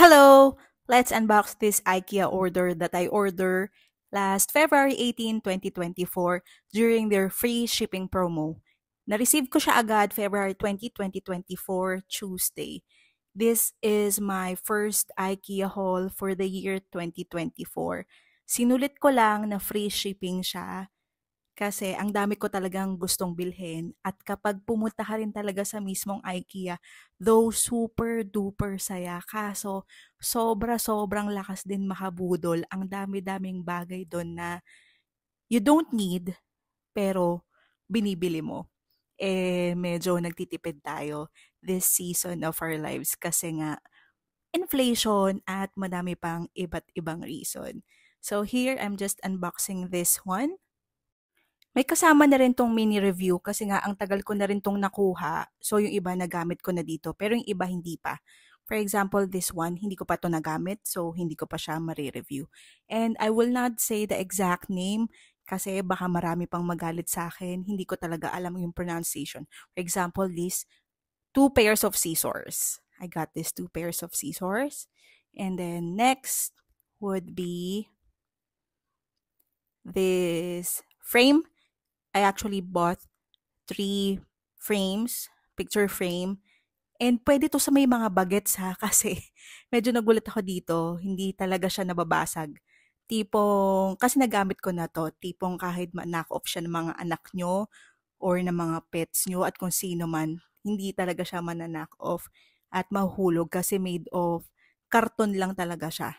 Hello! Let's unbox this IKEA order that I ordered last February 18, 2024 during their free shipping promo. Na-receive ko siya agad February 20, 2024, Tuesday. This is my first IKEA haul for the year 2024. Sinulit ko lang na free shipping siya kasi ang dami ko talagang gustong bilhin. At kapag pumunta ka rin talaga sa mismong IKEA, though super duper saya. Kaso sobra-sobrang lakas din mahabudol. Ang dami-daming bagay doon na you don't need, pero binibili mo. Eh, medyo nagtitipid tayo this season of our lives kasi nga inflation at madami pang iba't ibang reason. So here, I'm just unboxing this one. May kasama na rin tong mini review kasi nga ang tagal ko na rin tong nakuha. So yung iba nagamit ko na dito pero yung iba hindi pa. For example, this one, hindi ko pa to nagamit so hindi ko pa siya mare-review. And I will not say the exact name kasi baka marami pang magalit sa akin. Hindi ko talaga alam yung pronunciation. For example, this, two pairs of scissors. I got this two pairs of scissors. And then next would be this frame I actually bought three frames, picture frame, and pwede to sa may mga bagets ha, kasi medyo nagulat ako dito, hindi talaga siya nababasag. Tipong, kasi nagamit ko na to, tipong kahit knock-off siya ng mga anak nyo or ng mga pets nyo at kung sino man, hindi talaga siya mananock-off at mahulog kasi made of karton lang talaga siya.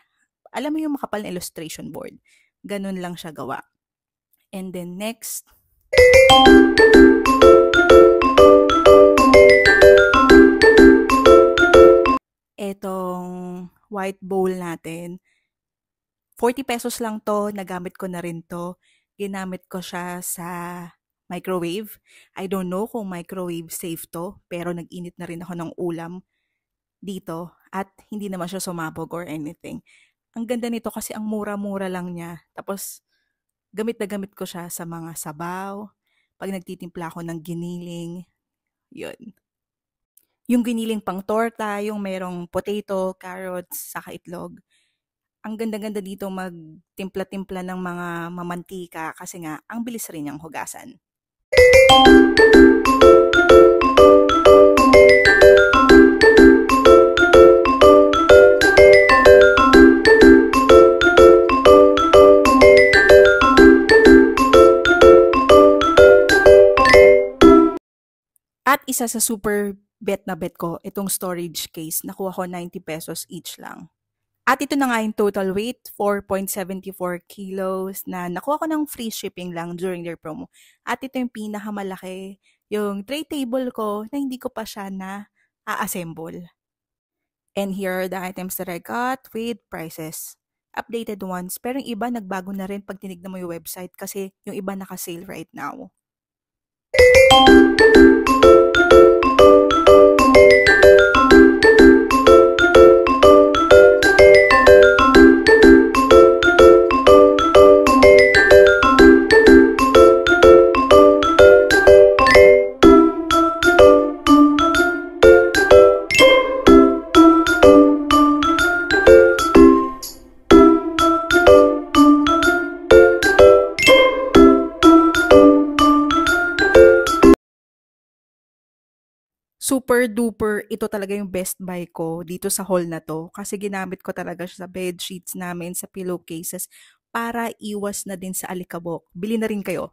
Alam mo yung makapal na illustration board. Ganun lang siya gawa. And then next, Etong white bowl natin, 40 pesos lang to, nagamit ko na rin to. Ginamit ko siya sa microwave. I don't know kung microwave safe to, pero nag-init na rin ako ng ulam dito at hindi naman siya sumabog or anything. Ang ganda nito kasi ang mura-mura lang niya. Tapos gamit na gamit ko siya sa mga sabaw, pag nagtitimpla ako ng giniling, yun. Yung giniling pang torta, yung merong potato, carrots, saka itlog. Ang ganda-ganda dito magtimpla-timpla ng mga mamantika kasi nga ang bilis rin niyang hugasan. isa sa super bet na bet ko, itong storage case, nakuha ko 90 pesos each lang. At ito na nga yung total weight, 4.74 kilos na nakuha ko ng free shipping lang during their promo. At ito yung pinakamalaki, yung tray table ko na hindi ko pa siya na a-assemble. And here are the items that I got with prices. Updated ones, pero yung iba nagbago na rin pag tinignan mo yung website kasi yung iba naka-sale right now. super duper, ito talaga yung best buy ko dito sa haul na to. Kasi ginamit ko talaga siya sa bed sheets namin, sa pillowcases, para iwas na din sa alikabok. Bili na rin kayo.